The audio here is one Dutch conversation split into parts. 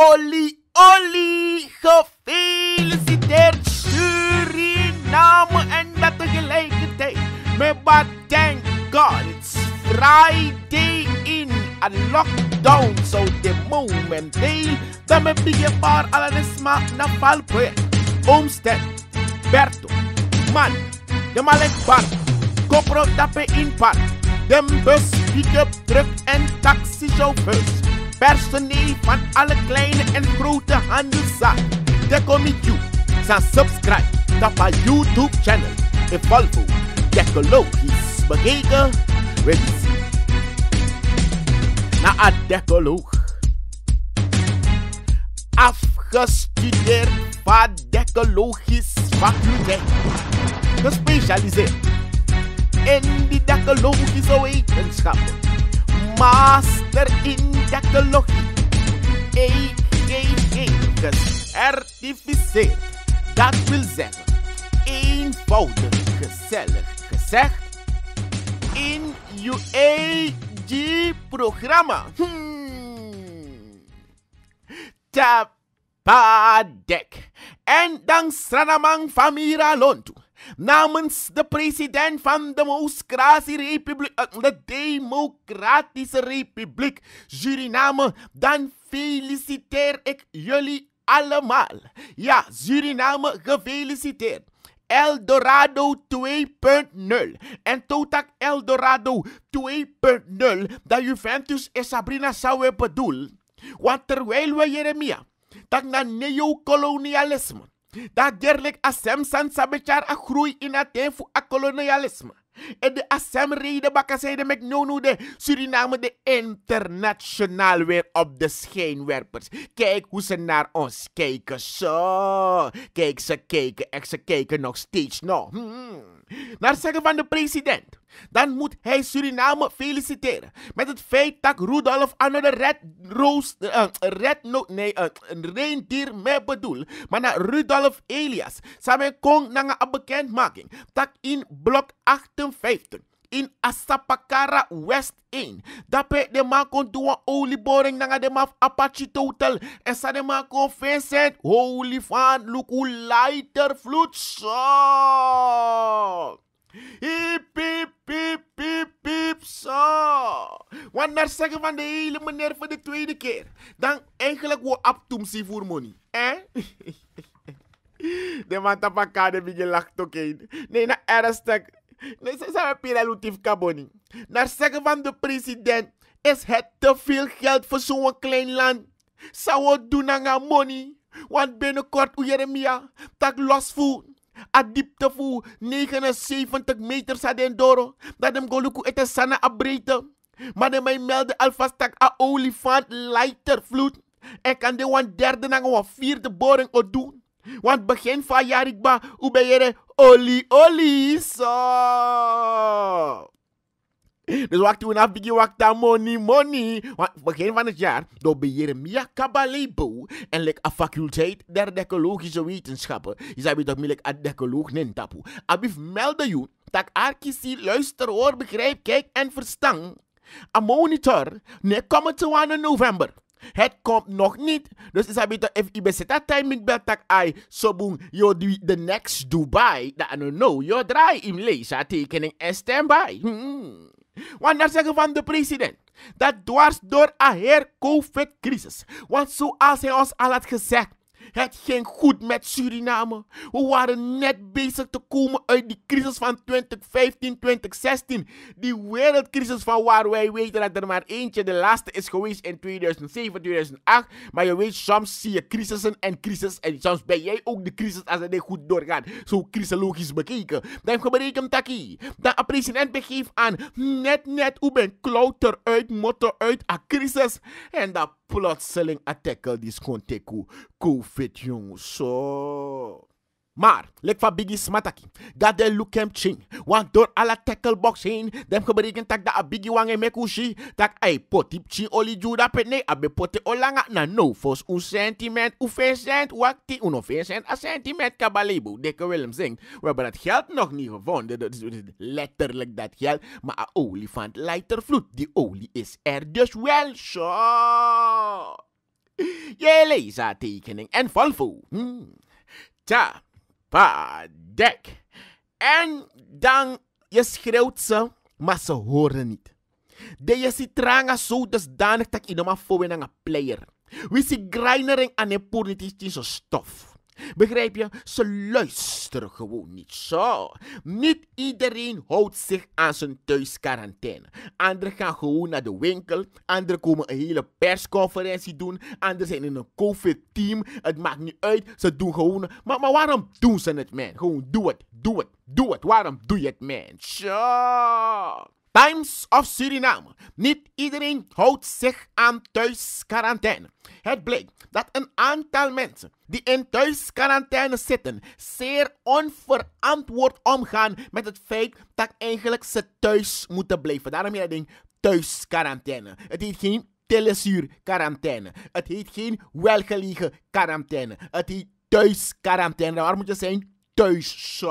Olly, Olly, gefeliciteerd Suriname en dat tegelijkertijd met wat thank God it's Friday in a lockdown So de moment dan ben ik alisma alanisma na valproject Berto, Man, de Malek Bar, Kopro Dappe in Par, bus, pick-up, truck en chauffeurs. Personeel van alle kleine en grote handelszaak. De committee zijn subscribe op haar YouTube channel. En volg Decologisch bekeken Na een decoloog. Afgestudeerd van Decologisch faculteit. Gespecialiseerd in die decologische wetenschappen master in dactylologie. EGE gecertificeerd. Dus Dat wil zeggen, eenvoudig gezellig gezegd. In uw G programma Hmm. Tapadek. En dan Sranamang Famira Lontu. Namens de president van de, Republiek, eh, de Democratische Republiek Suriname, dan feliciteer ik jullie allemaal. Ja, Suriname, gefeliciteerd. Eldorado 2.0 en Totak Eldorado 2.0 dat Juventus en Sabrina zouden bedoelen. Want terwijl we Jeremia, dat naar neocolonialisme dat derlek asem san sabechar a groei in a voor a kolonialisme. En de asem reden zeiden met nonu de Suriname de internationaal weer op de schijnwerpers. Kijk hoe ze naar ons kijken. Zo. Kijk, ze kijken echt ze kijken nog steeds nog. Naar zeggen van de president dan moet hij Suriname feliciteren met het feit dat Rudolf aan de Red Roos, uh, Red no, nee, uh, eh, reindier me bedoel, maar naar Rudolf Elias, samen kon na een bekendmaking, dat in blok 58 in Asapakara West 1. Dapat de maak kon doen olieboring boring de maf Apache Total. En sa de man kon Vincent. Holy fan, look hoe lighter vloed. Zo. Naar zeggen van de hele meneer voor de tweede keer. Dan eigenlijk wo aptum si voor money. Eh? de man tapaka de bige lacht ook in. Nee, na ernstig. Nee, ze zijn piralutief kaboni. Naar zeggen van de president is het te veel geld voor zo'n klein land. Zou het doen aan money. Want binnenkort, Jeremia, tak los voet. A diepte voet 79 meter sa Dat hem goluku ete sana abreten. Maar de mij melde alvast Stack a olifant lighter vloed. En kan de een derde na een vierde boring o doen. Want begin van jaar ik ba, oli ben je olie olie zo. Dus wacht toen af, begin wacht money, money. Want begin van het jaar, ben beheer Mia Kabalebo en lek a faculteit der decologische wetenschappen. Je zei dat milik a decoloog nintapu. Abif melde u, dat Arkisi luister, hoor, begrijp, kijk en verstand A monitor. Nee, komen te in november. Het komt nog niet. Dus is het beter, if je bezit dat tijd met dat I zo boem, the next Dubai, dat I don't know, yo, draai in lees, tekening en standby. Hmm. Want zeggen van de president, dat dwars door een heer COVID-crisis. Want zoals hij ons al had gezegd, het ging goed met Suriname. We waren net bezig te komen uit die crisis van 2015, 2016. Die wereldcrisis van waar wij weten dat er maar eentje de laatste is geweest in 2007, 2008. Maar je weet, soms zie je crisissen en crisis. En soms ben jij ook de crisis als het niet goed doorgaat. Zo crisologisch bekeken. Dan berekend, Taki. Dan een president begeeft aan net net hoe ben klauter uit, motor uit, a crisis. En dat Plot selling a tekel uh, diskon teko. Kou fet yon so. Maar, lek van Biggie Smataki, dat de look hem ching. Want door alle box heen, dem gebreken tak da a Biggie wange mekushi, tak ay potip chi oli juda pet nee, abe pote olanga na no fos un sentiment, u cent, wakti un cent, a sentiment kabalebo, dikke Willem zingt. We hebben dat geld nog niet gevonden, is letterlijk dat geld, maar a olifant lighter vloed, die olie is er dus wel zo. Je is haar tekening en volvo. Hmm. Tja. Padek. En dan, je schreeuwt ze, maar ze horen niet. De je ziet tranga zo dusdanig dat je maar voor een player. We zien grindering aan een politieke stof. Begrijp je? Ze luisteren gewoon niet zo. Niet iedereen houdt zich aan zijn thuisquarantaine. Anderen gaan gewoon naar de winkel. Anderen komen een hele persconferentie doen. Anderen zijn in een COVID-team. Het maakt niet uit. Ze doen gewoon. Maar, maar waarom doen ze het, man? Gewoon doe het, doe het, doe het. Waarom doe je het, man? Zo. Times of Suriname. Niet iedereen houdt zich aan thuisquarantaine. Het bleek dat een aantal mensen die in thuisquarantaine zitten zeer onverantwoord omgaan met het feit dat eigenlijk ze thuis moeten blijven. Daarom je het ding thuisquarantaine. Het heet geen telezuur quarantaine. Het heet geen welgelegen quarantaine. Het heet thuisquarantaine. Waar moet je zijn? Deixa!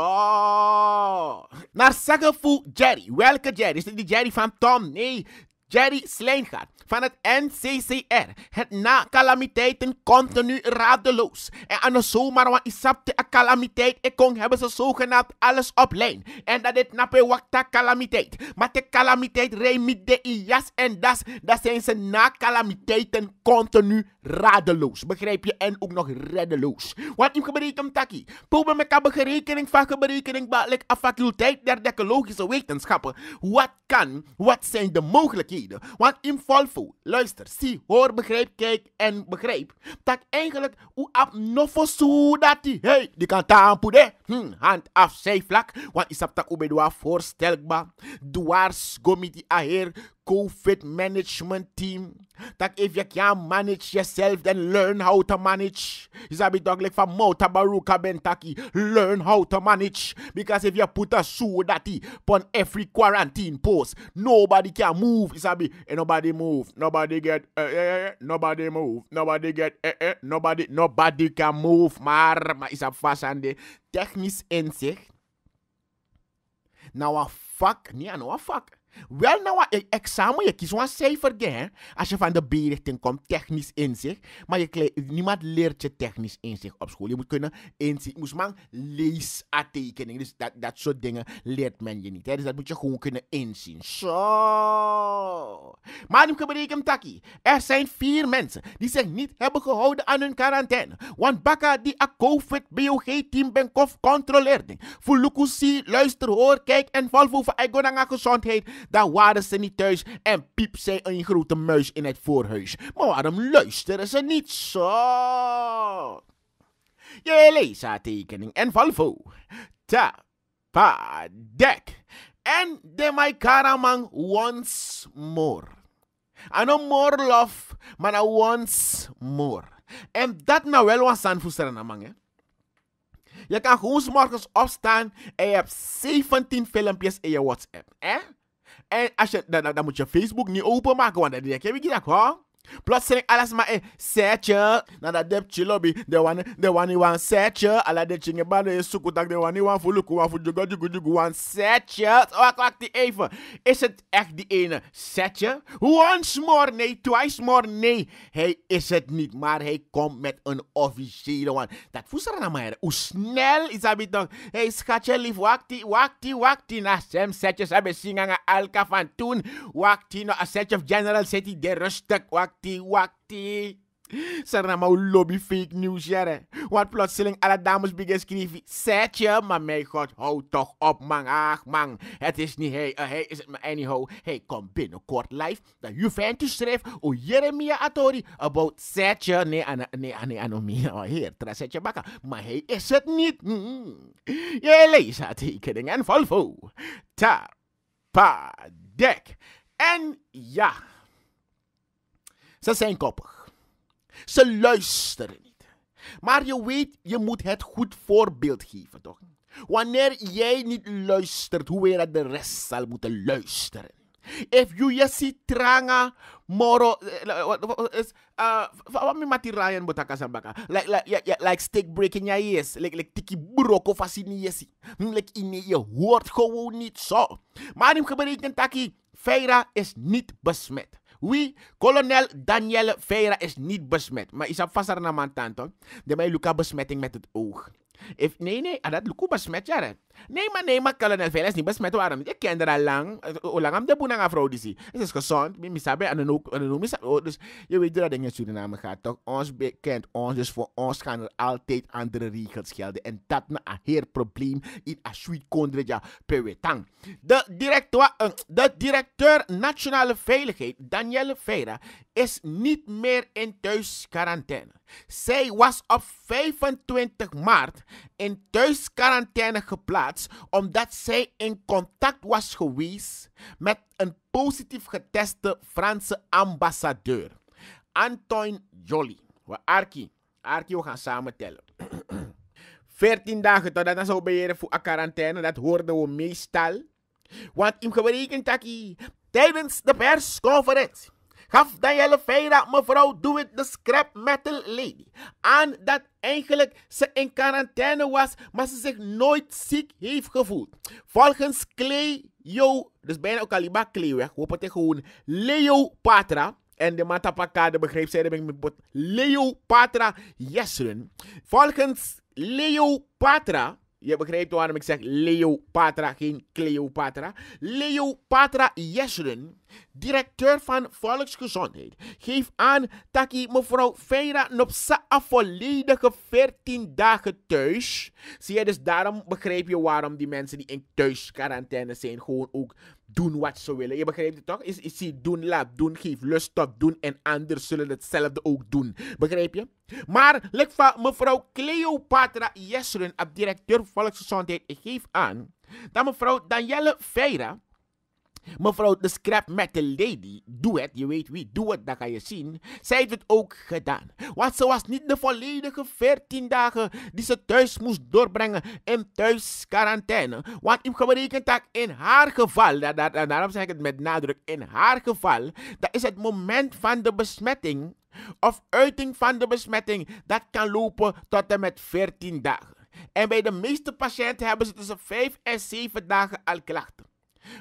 Na saga Full Jerry, welke Jerry? Is dit die Jerry van Tom? Nee, Jerry Slijngaard van het NCCR. Het na calamiteiten continu radeloos. En aan de zomaar wat isapte a calamiteit Ik kon hebben ze zogenaamd alles op lijn. En dat dit nappe wakta calamiteit. Maar de calamiteit remide de ias. en das. Dat zijn ze na calamiteiten continu radeloos. Begrijp je? En ook nog reddeloos. Wat ik gebreken om taki. probe met kan berekening van berekening ik like, faculteit der decologische wetenschappen. Wat kan? Wat zijn de mogelijkheden? Want in volvo, luister, zie, hoor, begrijp, kijk en begrijp. Dat eigenlijk, hoe af nofosu dat die, hey, die kan taampoede, hm, hand af vlak. Want is dat dat hoe for voorstelbaar. Duars gomiti aher, COVID management team. that if you can't manage yourself, then learn how to manage. It's Isabi dog like from Mouta Baruka Bentaki. Learn how to manage. Because if you put a shoe that upon every quarantine post, nobody can move. It's Isabi, eh, eh, eh, eh, nobody move. Nobody get eh, eh, nobody move. Nobody get eh, nobody nobody can move. Mar, it's a fashion de technisch inzicht. Nou a fuck, nee, nou a fuck. Wel nou een eh, examen, je kiest een cijfer. Hè? Als je van de B-richting komt, technisch inzicht. Maar je, niemand leert je technisch inzicht op school. Je moet kunnen inzicht. Je moest maar leesaantekening. Dus dat, dat soort dingen leert men je niet. Hè? Dus dat moet je gewoon kunnen inzien. Zo. Maar ik bereken taki. Er zijn vier mensen die zich niet hebben gehouden aan hun quarantaine. Want Bakka die a COVID-BOG-team Benkof controleerde. Voor Lukusi, luister, hoor, kijk en val voor eigen gezondheid dan waren ze niet thuis en piep ze een grote muis in het voorhuis. Maar waarom luisteren ze niet zo? Je leest tekening en Valvo. Tapa dek. En de my karamang once more. I no more love, maar nou once more. En dat nou wel wat aan Fusaranamang, hè? Je kan gewoon morgens opstaan en je hebt 17 filmpjes in je WhatsApp. Hè? En dans je, dan, dan, dan moet je Facebook niet openmaken, want dan denk je, wie Plötsligt alla som är is echt ene Once more, nee, twice more, nee. Hij is het niet, maar hij komt met een officiële one. Dat voesar na maar, hoe snel is dat dan? Hey schatje lief, wakti, wakti, wakti, na sem säker, sabe singanga alka van toen, wakti, no, a of general, City. de rustig, wakti. wakti, wakti. Sarna mau lobby fake news jere. Wat plotseling alle dames begin schrijven. Set je, maar mijn god, hou toch op man. Ach man, het is niet hey, uh, hey is het maar anyhow. Hey, kom binnenkort live. Dat Juventus schreef o Jeremia Atori about setje je. Nee, an, ah, nee, an, nee, nee, ah, nee, ah, nee, oh, heer, zet je bakken. Maar hij is het niet. Mm. mm. Je lees haar tekening en Volvo. Ta, pa, dek. En ja. Ze zijn koppig. Ze luisteren niet. Maar je weet, je moet het goed voorbeeld geven, toch? Wanneer jij niet luistert, hoe weer de rest zal moeten luisteren. If you yesi tranga moro eh, eh, is uh wat me mati Ryan botaka sambaka like like yeah, yeah, like stick breaking your like like tiki broko fasini yesi hm, like in je hoort gewoon niet zo maar hem gebreken taki Feira is niet besmet Oui, kolonel Daniel Veira is niet besmet. Maar is vast aan mijn tante. De mij Luca besmetting met het oog. If, nee, nee, en dat Luku besmet jaren. Nee, maar nee, maar kolonel Vela is niet besmet. Je kent haar al lang. Hoe lang heb je een vrouw die Het is gezond. Ik misabe en dan ook. En dan oh, dus je weet dat het in Suriname gaat. Toch? Ons bekend ons. Dus voor ons gaan er altijd andere regels gelden. En dat is een heel probleem. In een sweet kondre ja De directeur, eh, de directeur Nationale Veiligheid, Danielle Vera, is niet meer in thuisquarantaine. Zij was op 25 maart in thuisquarantaine geplaatst omdat zij in contact was geweest met een positief geteste Franse ambassadeur, Antoine Jolly. We Arki, we gaan samen tellen. 14 dagen totdat dat zou beheren voor een quarantaine, dat hoorden we meestal. Want in berekent dat tijdens de persconferentie gaf Danielle Veidag mevrouw Doe het de scrap metal lady aan dat eigenlijk ze in quarantaine was, maar ze zich nooit ziek heeft gevoeld. Volgens Clay Yo, dus bijna ook Aliba Clay weg, we het gewoon Leo Patra. En de matapaka begreep zij, ben ik met Leo Patra Jesseren. Volgens Leo Patra je begrijpt waarom ik zeg Leopatra, geen Cleopatra. Leopatra Jesseren, directeur van Volksgezondheid, geeft aan dat mevrouw Feira nog a volledige 14 dagen thuis. Zie je, dus daarom begrijp je waarom die mensen die in thuisquarantaine zijn gewoon ook doen wat ze willen. Je begrijpt het toch? Is, is zie, doen, laat, doen, geef, lust op doen en anderen zullen hetzelfde ook doen. Begrijp je? Maar, lek van mevrouw Cleopatra Jesseren, directeur volksgezondheid, geeft aan dat mevrouw Danielle Veira Mevrouw de scrap met de lady, doe het, je weet wie, doe het, dat ga je zien. Zij heeft het ook gedaan. Want ze was niet de volledige 14 dagen die ze thuis moest doorbrengen in thuisquarantaine. Want ik berekend dat in haar geval, daarom zeg ik het met nadruk, in haar geval, dat is het moment van de besmetting of uiting van de besmetting, dat kan lopen tot en met 14 dagen. En bij de meeste patiënten hebben ze tussen 5 en 7 dagen al klachten.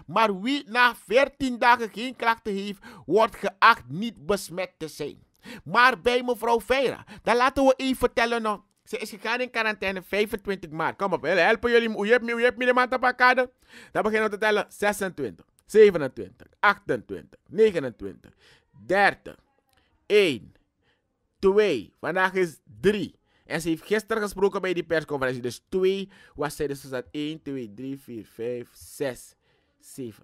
Maar wie na 14 dagen geen klachten heeft, wordt geacht niet besmet te zijn. Maar bij mevrouw Veira, dan laten we even tellen nog. Ze is gegaan in quarantaine 25 maart. Kom op, helpen jullie. Hoe heb je, hoe heb je de maand op elkaar? Dan beginnen we te tellen. 26, 27, 28, 29, 30, 1, 2. Vandaag is 3. En ze heeft gisteren gesproken bij die persconferentie. Dus 2 Wat zij dus zat 1, 2, 3, 4, 5, 6. 7.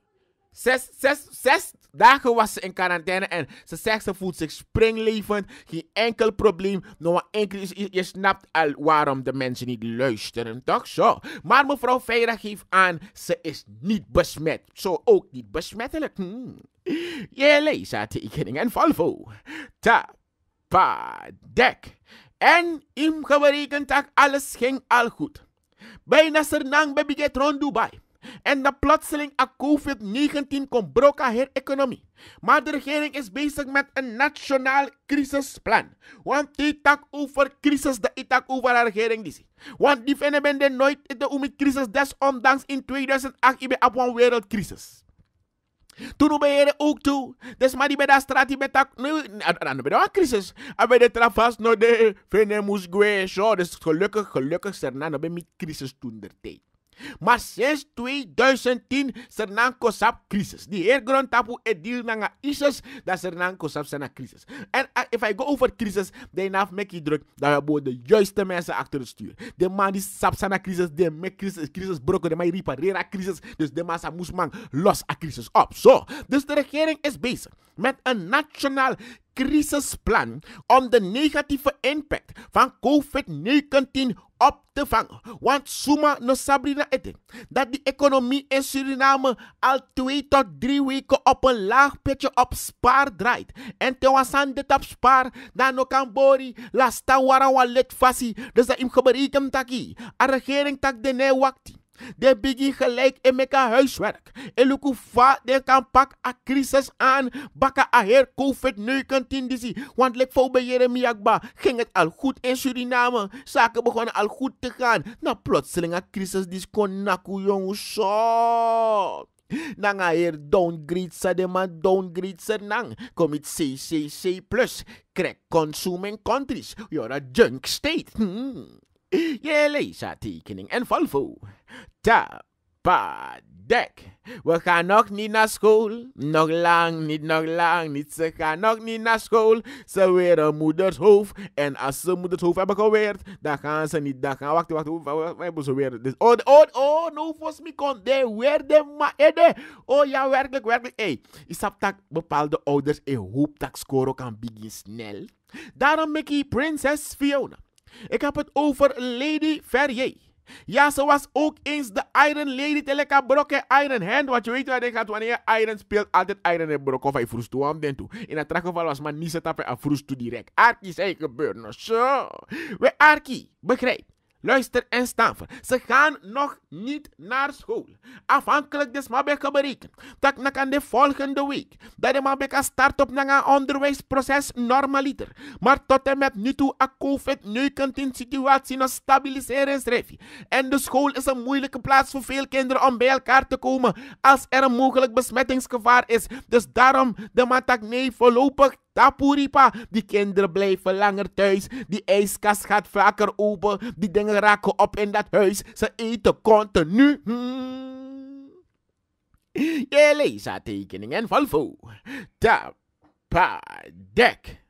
Zes, zes, dagen was ze in quarantaine en ze zegt ze voelt zich springlevend. Geen enkel probleem. Nog enkel, je, snapt al waarom de mensen niet luisteren, toch zo? Maar mevrouw Veira geeft aan, ze is niet besmet. Zo ook niet besmettelijk. Hm. Je leest haar tekening en Volvo. En in geberekend dat alles ging al goed. Bijna sernang get rond Dubai. En de plotseling a COVID-19 komt brok haar economie. Maar de regering is bezig met een nationaal crisisplan. Want die tak over crisis, de tak over de regering die Want die vinden ben de nooit in de umit crisis, desondanks in 2008 hebben op een wereldcrisis. Toen we ook toe. Dus maar die bij de straat, die bij nou, Nu, nou, dan ben je crisis. En bij de travas, nou de moest gue, zo. Dus gelukkig, gelukkig, Serna, dan ben ik crisis toen der tijd. Maar sinds 2010 er een crisis. Die heer grond tapu edil nanga isis, dat er een zijn crisis. En als eh, if I go over crisis, dan heb ik druk dat we de juiste mensen achter het stuur. De man die sap zijn crisis, de met crisis, crisis brokken, de man repareren crisis. Dus de massa moest man los a crisis op. Zo. dus de regering is bezig met een nationaal crisisplan om de negatieve impact van COVID-19 op te vangen. Want Suma no Sabrina eten dat de economie in Suriname al twee tot drie weken op een laag pitje op spaar draait. En te was aan dit op spaar, dan ook aan Bori, la stawara wa let fasi, dus dat im geberekend taki. A regering tak de ne wakti. De begin gelijk in meka huiswerk. Eluku va de kan pak a crisis aan. Baka a her COVID-19 disi. Want lek voor bij Jeremiakba ging het al goed in Suriname. Zaken begonnen al goed te gaan. Na plotseling a crisis dis kon naku jongen zo. Nanga her downgrade sa de man downgrade sa nang. Kom it CCC plus. Crack consuming countries. You're a junk state. Hmm. Je tekening en Volvo. Tapadek. We gaan nog niet naar school. Nog lang niet, nog lang niet. Ze gaan nog niet naar school. Ze een moeders hoofd. En als ze moeders hoofd hebben geweerd, dan gaan ze niet. Dan gaan, wacht, wacht, wacht. We hebben ze weer. Dus, oh, oh, oh, no, volgens mij kon de weer eh, de maede. Oh ja, werkelijk, werkelijk. Hé, hey, snap dat bepaalde ouders een hoop dat scoren kan beginnen snel? Daarom Mickey ik prinses Fiona. Ik heb het over Lady Ferrier. Ja, ze was ook eens de Iron Lady. teleka lekker Iron Hand. Want je weet waar je gaat wanneer Iron speelt. Altijd Iron en brok. Of hij vroeg toe aan toe. In het geval was man niet zetappen en vroeg toe direct. Arki zei gebeurt nog zo. We Arki, begrijp. Luister en staan Ze gaan nog niet naar school. Afhankelijk des mabeka bereken. Dat na kan de volgende week. Dat de mabeka start op een onderwijsproces normaliter. Maar tot en met nu toe a COVID-19 situatie nog stabiliseren is En de school is een moeilijke plaats voor veel kinderen om bij elkaar te komen. Als er een mogelijk besmettingsgevaar is. Dus daarom de matak nee voorlopig Tapuripa, die kinderen blijven langer thuis. Die ijskast gaat vaker open. Die dingen raken op in dat huis. Ze eten continu. Je leest haar tekeningen van Vo. Tapadek.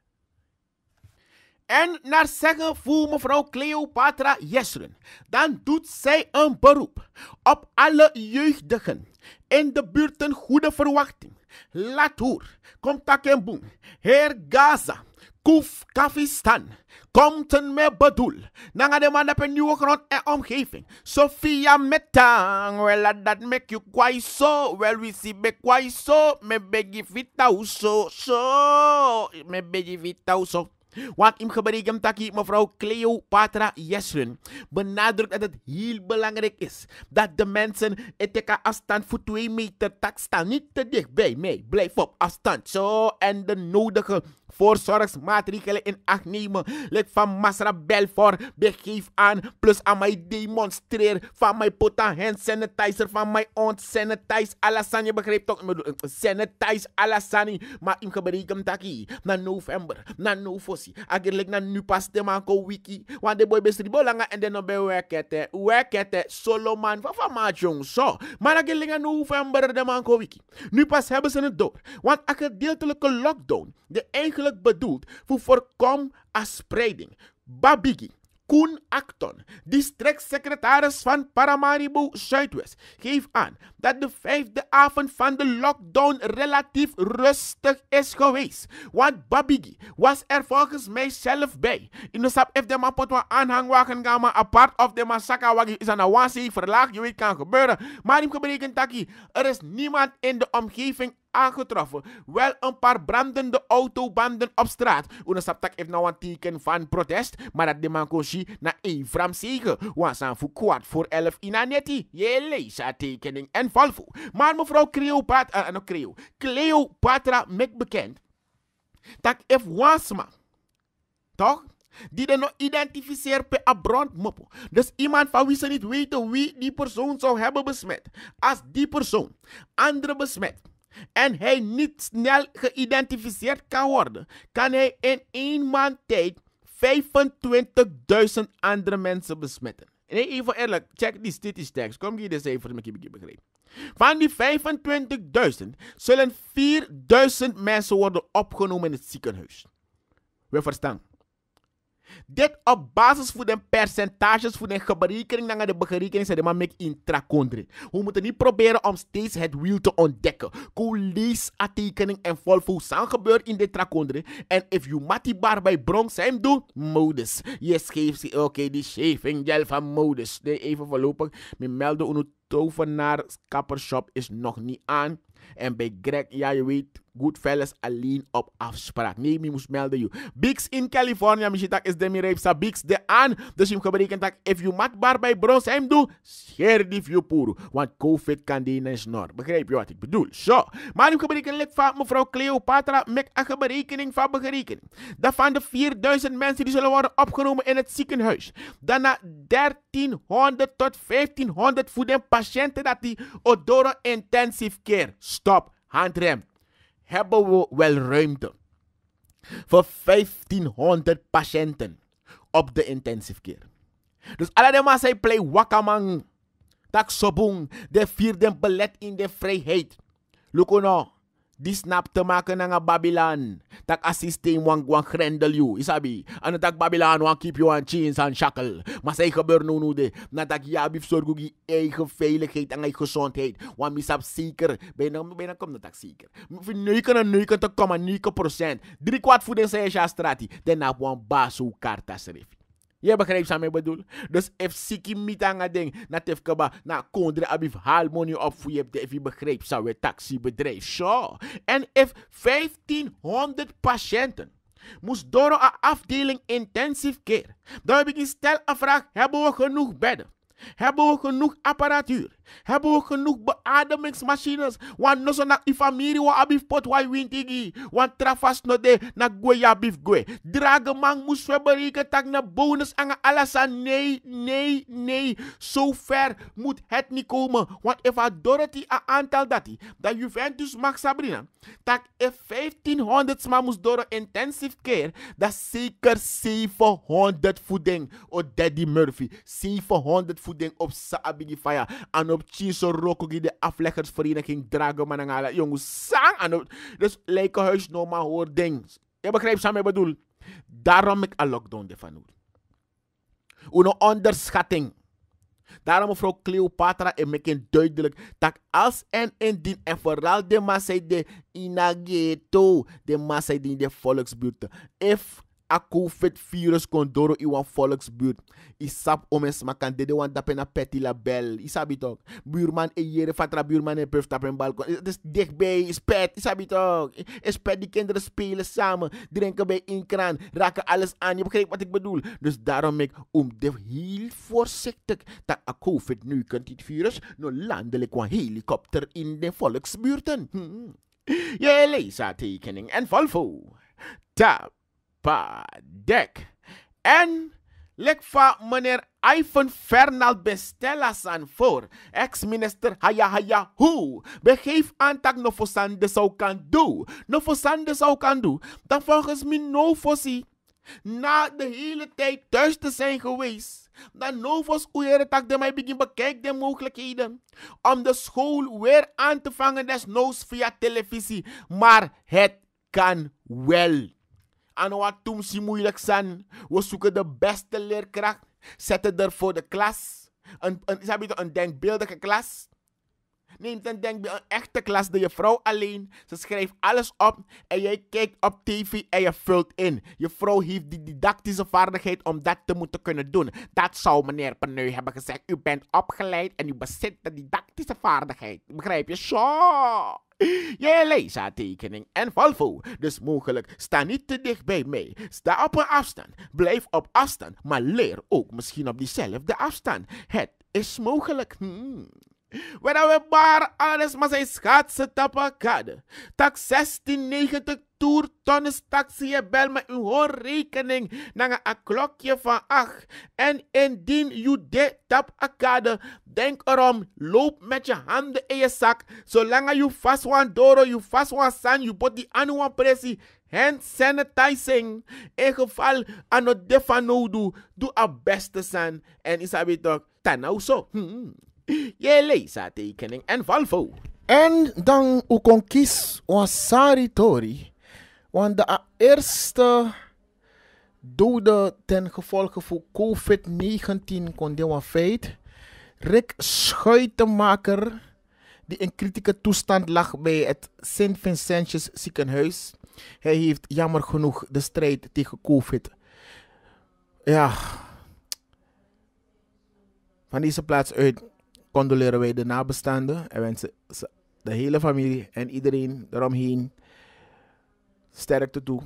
En naar zeggen voor mevrouw Cleopatra Jesseren. Dan doet zij een beroep op alle jeugdigen. In de buurten goede verwachting Latour, Comtakembum, Her Gaza, Kuf Kafistan, Compton Mebadul, Nangademan up in New York and omgeving. Sophia Metang, well, that make you quite so. Well, we see be quite so. Me begi vita uso, so. Me begi vita uso. Want im gebreken taki mevrouw Cleopatra Jesrun benadrukt dat het heel belangrijk is dat de mensen eteka afstand voor twee meter tak staan. Niet te dicht bij mij. Blijf op afstand. Zo en de nodige voorzorgsmaatregelen in acht nemen. Lid van Masra Belfort begeef aan. Plus aan mij demonstreer van mijn pota hand sanitizer, van mijn ont sanitize alassani. Je toch? Sanitize alassani. Maar im gebreken taki na november, na november osi agerlek na nu pas de man ko wiki Want de boy besri bolanga en de no be werkete werkete solo man van van ma jong so maar agerlek na nu november de man nou ko wiki nu pas hebben ze het door want een gedeeltelijke lockdown de eigenlijk bedoeld voor voorkom a spreiding babigi Koen Acton, districtsecretaris van Paramaribo Zuidwest, geeft aan dat de vijfde avond van de lockdown relatief rustig is geweest. Want Babigi was er volgens mij zelf bij. In de sap heeft de potwa aanhangwagen gama apart of de massacre wagi is aan de verlaag, je weet kan gebeuren. Maar in gebreken taki, er is niemand in de omgeving aangetroffen. Wel een paar brandende autobanden op straat. Oenesaptak heeft nou een teken van protest, maar dat de mankoshi na Evram zegen. Was aan voor kwart voor elf in Anetti. Je leest haar tekening en volvo. Maar mevrouw Cleopatra, uh, eh, no, Cleo, Cleopatra met bekend. Dat heeft wasma. Toch? die dan nog identificeert per abrondmoppel. Dus iemand van wie ze niet weten wie die persoon zou hebben besmet. Als die persoon andere besmet, en hij niet snel geïdentificeerd kan worden, kan hij in één maand tijd 25.000 andere mensen besmetten. Nee, even eerlijk, check die statistics. Kom hier de cijfers, maar ik begrepen? Van die 25.000 zullen 4.000 mensen worden opgenomen in het ziekenhuis. We verstaan. Dit op basis van de percentages van de berekening naar de berekening zijn maar met intrakondre. We moeten niet proberen om steeds het wiel te ontdekken. Koe lees tekening en vol zijn gebeurt in de trakondre En if you mati bar bij bronx zijn doet, modus. Je ze, oké, okay, die shaving gel van modus. Nee, even voorlopig, mijn melden tovenaar kappershop is nog niet aan. En bij Greg, ja, je weet, Goodfellas alleen op afspraak. Nee, moet moest melden U Bix in California, misschien is demi reepsa Bix de aan. Dus je moet berekenen, dat if you maakbaar bij Bros hem do scheer die view poer. Want COVID kan die niet snor. Begrijp je wat ik bedoel? Zo. Maar je moet berekenen lid van mevrouw Cleopatra met een berekening van berekening. Dat van de 4000 mensen die zullen worden opgenomen in het ziekenhuis. Daarna 1300 tot 1500 voeden patiënten dat die odoren intensive care. Stop, handrem. Hebben we wel ruimte voor 1500 patiënten op de intensive care? Dus allemaal zij play wakamang. Tak sobung. De vierde belet in de vrijheid. nou di snap te maken nga Babylon. Tak a wang wang grendel you, isabi. Ano tak Babylon wang keep you on chains and shackle. Maar zij gebeur nou nou de. Na tak yabif bif zorg eigen veiligheid en eigen gezondheid. Want misap zeker. Bijna, bijna kom na tak zeker. Neuken en neuken te komen, neuken procent. Drie kwart voeding zijn ja strati. Den wang basu karta schrift. Je begrijpt wat ik bedoel. Dus als siki mitanga ding, na tefkaba, na kondre abif haal money op voor je hebt, if je begrijpt, zou je taxibedrijf. Zo. En if 1500 patiënten moest door een afdeling intensief care, dan heb ik een stel vraag, hebben we genoeg bedden? Hebben we genoeg apparatuur? Hebben we genoeg beademingsmachines? Want no so na de wa abif pot wa wintigi. Want trafas no de na gwe ya bif gwe. Drage man moest bereiken, tak na bonus anga alasa. Nee, nee, nee. Zo ver moet het niet komen. Want if a Dorothy a aantal die. Dat Juventus mag Sabrina. Tak e 1500 sma moest door intensive care. Dat zeker 700 voeding. Of oh, Daddy Murphy. 700 voeding voeding op die Faya. En op Chiso die de afleggersvereniging Drago Manangala. Jongens, zang. En dus lijkenhuis huis normaal hoor ding. Je begrijpt wat ik bedoel. Daarom ik een lockdown ervan doe. Een onderschatting. Daarom mevrouw Cleopatra en ik duidelijk dat als en indien en vooral de massa de inageto, de massa in de volksbuurt, If a COVID-virus kon doro iwan volksbuurt. I sap omens makan dede wan dapen a peti bel. I sabi tok. Buurman e jere fatra buurman en puf tapen balkon. Het is dichtbij, is pet. I sabi tok. Is pet, die kinderen spelen samen. Drinken bij een kran, Raken alles aan. Je begrijpt wat ik bedoel. Dus daarom ik om de heel voorzichtig. Dat a COVID nu kunt dit virus. No landelijk een helikopter in de volksbuurten. Je leest haar tekening en volvo. Tab. Tap. Padek. En lekfa meneer Ivan Fernal Bestella san voor. Ex-minister Haya Haya Hu. Begeef aantak no fosande zou kan doen. No fosande zou kan doen. Dan volgens mij no Na de hele tijd thuis te zijn geweest. Dan novos oeieren tak de mij begin bekijk de mogelijkheden. Om de school weer aan te vangen desnoods via televisie. Maar het kan wel aan wat toems moeilijk zijn. We zoeken de beste leerkracht. Zetten er voor de klas. Een, een, een denkbeeldige klas Neemt een denkbeeld, een echte klas door je vrouw alleen. Ze schrijft alles op en jij kijkt op tv en je vult in. Je vrouw heeft die didactische vaardigheid om dat te moeten kunnen doen. Dat zou meneer Peneu hebben gezegd. U bent opgeleid en u bezit de didactische vaardigheid. Begrijp je? Zo! Je leest haar en Volvo, dus mogelijk sta niet te dicht bij mij. Sta op een afstand, blijf op afstand, maar leer ook misschien op diezelfde afstand. Het is mogelijk. Hmm. Waar we bar alles, maar zijn schaatsen tapakade. Tak 1690 toer tonnes taxi je bel in hoor rekening naar een klokje van 8. En indien je dit tap akade, denk erom, loop met je handen in je zak. Zolang je vast wan doro, je vast wan san, je bot die anu pressie. Hand sanitizing. In geval ano de van nou doe, doe a beste san. En isabi toch, Tanauso. Nou zo. Hmm, hmm. Jelei leest tekening en valvo. En dan ook kon kies een sari tori. Want de eerste dode ten gevolge van COVID-19 kon de feit. Rick Schuitenmaker, die in kritieke toestand lag bij het Sint Vincentius ziekenhuis. Hij heeft jammer genoeg de strijd tegen COVID. Ja. Van deze plaats uit condoleren wij de nabestaanden en wensen de hele familie en iedereen eromheen sterkte toe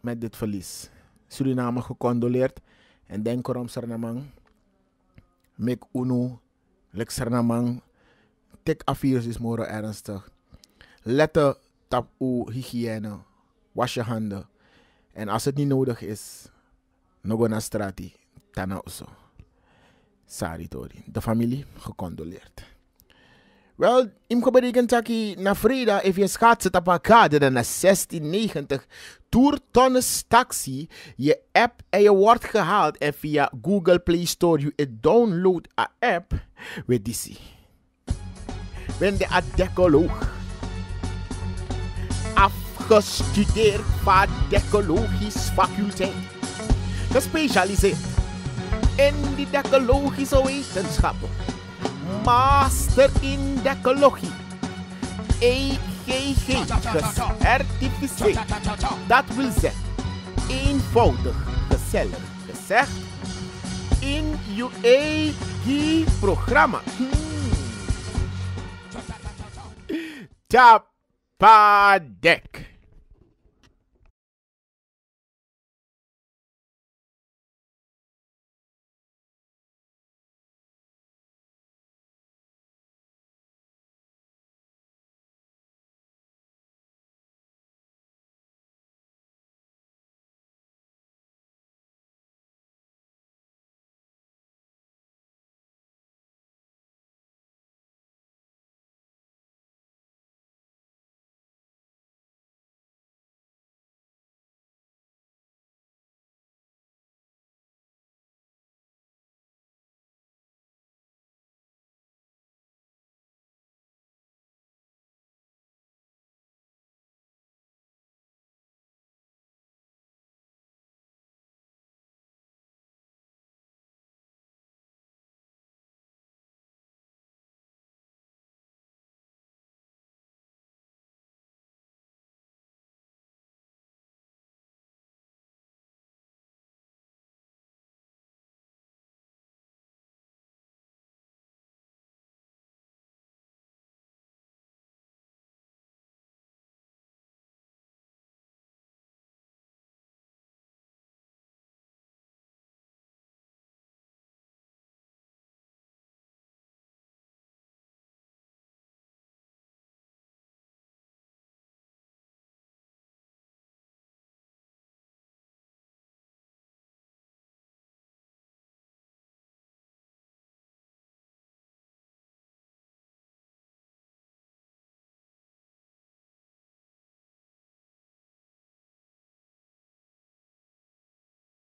met dit verlies. Suriname gecondoleerd en denk erom Sarnamang. Mek uno, lek Sarnamang. Tik Afiers is moren ernstig. Lette tap u hygiëne. Was je handen. En als het niet nodig is, nog een strati. Tana Sorry, De familie gecondoleerd. Wel, imko berekent taki na vrijdag even schaatsen op dat na 1690 toertonnes taxi je app en je wordt gehaald en via Google Play Store je download een app with DC. Ben de decoloog. Afgestudeerd van decologisch faculteit. Gespecialiseerd in die decologische wetenschap. Master in decologie. EGG, gecertificeerd. Dat wil zeggen, eenvoudig gezellig gezegd. In uw EG-programma. Tapadek.